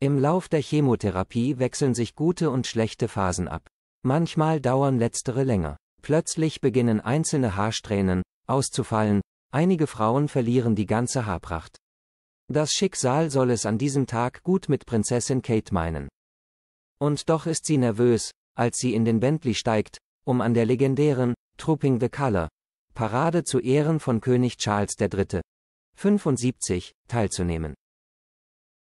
Im Lauf der Chemotherapie wechseln sich gute und schlechte Phasen ab. Manchmal dauern letztere länger. Plötzlich beginnen einzelne Haarsträhnen auszufallen, einige Frauen verlieren die ganze Haarpracht. Das Schicksal soll es an diesem Tag gut mit Prinzessin Kate meinen. Und doch ist sie nervös, als sie in den Bentley steigt, um an der legendären Trooping the Color Parade zu Ehren von König Charles III. 75 teilzunehmen.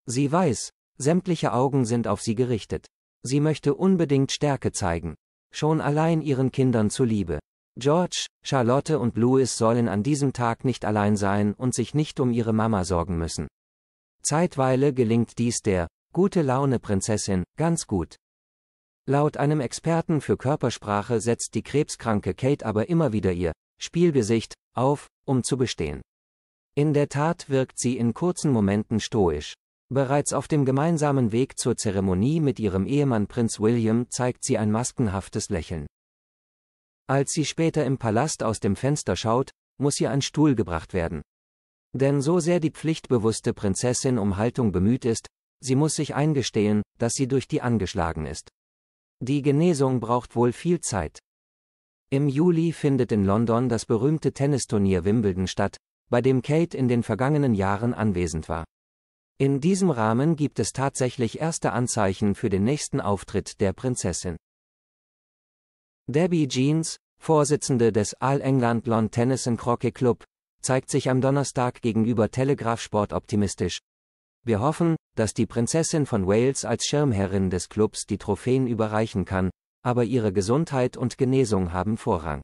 Sie weiß, Sämtliche Augen sind auf sie gerichtet. Sie möchte unbedingt Stärke zeigen. Schon allein ihren Kindern zuliebe. George, Charlotte und Louis sollen an diesem Tag nicht allein sein und sich nicht um ihre Mama sorgen müssen. Zeitweile gelingt dies der gute Laune Prinzessin ganz gut. Laut einem Experten für Körpersprache setzt die krebskranke Kate aber immer wieder ihr Spielgesicht auf, um zu bestehen. In der Tat wirkt sie in kurzen Momenten stoisch. Bereits auf dem gemeinsamen Weg zur Zeremonie mit ihrem Ehemann Prinz William zeigt sie ein maskenhaftes Lächeln. Als sie später im Palast aus dem Fenster schaut, muss ihr ein Stuhl gebracht werden. Denn so sehr die pflichtbewusste Prinzessin um Haltung bemüht ist, sie muss sich eingestehen, dass sie durch die angeschlagen ist. Die Genesung braucht wohl viel Zeit. Im Juli findet in London das berühmte Tennisturnier Wimbledon statt, bei dem Kate in den vergangenen Jahren anwesend war. In diesem Rahmen gibt es tatsächlich erste Anzeichen für den nächsten Auftritt der Prinzessin. Debbie Jeans, Vorsitzende des All England Lawn Tennis and Croquet Club, zeigt sich am Donnerstag gegenüber Telegraph Sport optimistisch. Wir hoffen, dass die Prinzessin von Wales als Schirmherrin des Clubs die Trophäen überreichen kann, aber ihre Gesundheit und Genesung haben Vorrang.